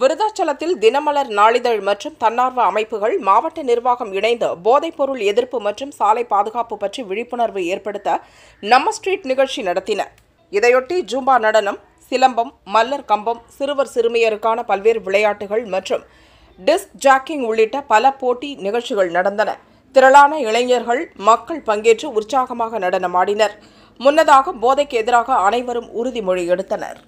விருதாச்சலத்தில் தினமலர் நாளிதழ் மற்றும் தன்னார்வ அமைப்புகள் மாவட்ட நிர்வாகம் இணைந்து போதைப்பொருள் எதிர்ப்பு மற்றும் சாலை பாதுகாப்பு பற்றி விழிப்புணர்வு ஏற்படுத்த நம்ம ஸ்ட்ரீட் நிகழ்ச்சி நடத்தின இதையொட்டி ஜூம்பா நடனம் சிலம்பம் மல்லர் கம்பம் சிறுவர் சிறுமியருக்கான பல்வேறு விளையாட்டுகள் மற்றும் டிஸ்க் ஜாக்கிங் உள்ளிட்ட பல போட்டி நிகழ்ச்சிகள் நடந்தன திரளான இளைஞர்கள் மக்கள் பங்கேற்று உற்சாகமாக நடனமாடினர் முன்னதாக போதைக்கு எதிராக அனைவரும் உறுதிமொழி எடுத்தனர்